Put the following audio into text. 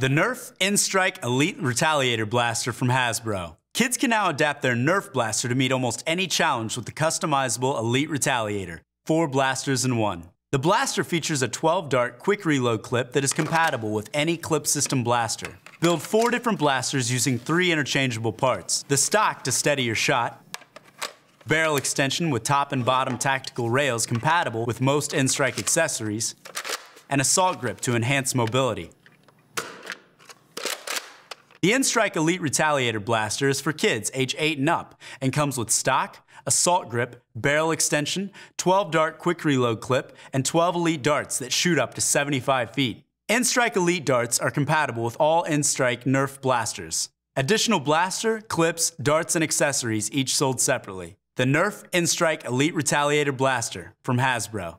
The Nerf InStrike Elite Retaliator Blaster from Hasbro. Kids can now adapt their Nerf blaster to meet almost any challenge with the customizable Elite Retaliator, four blasters in one. The blaster features a 12-dart quick reload clip that is compatible with any clip system blaster. Build four different blasters using three interchangeable parts. The stock to steady your shot, barrel extension with top and bottom tactical rails compatible with most InStrike accessories, and assault grip to enhance mobility. The InStrike Elite Retaliator Blaster is for kids age 8 and up and comes with stock, assault grip, barrel extension, 12 dart quick reload clip, and 12 Elite darts that shoot up to 75 feet. InStrike Elite darts are compatible with all InStrike Nerf blasters. Additional blaster, clips, darts, and accessories each sold separately. The Nerf InStrike Elite Retaliator Blaster from Hasbro.